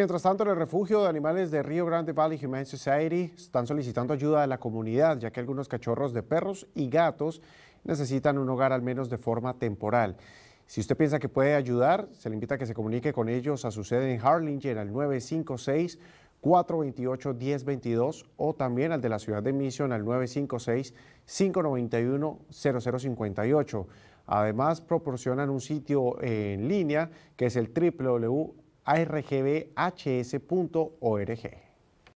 mientras tanto, en el refugio de animales de Río Grande Valley Humane Society están solicitando ayuda de la comunidad, ya que algunos cachorros de perros y gatos necesitan un hogar al menos de forma temporal. Si usted piensa que puede ayudar, se le invita a que se comunique con ellos a su sede en Harlingen al 956 428-1022 o también al de la ciudad de Mission al 956-591-0058. Además, proporcionan un sitio en línea que es el www argbhs.org.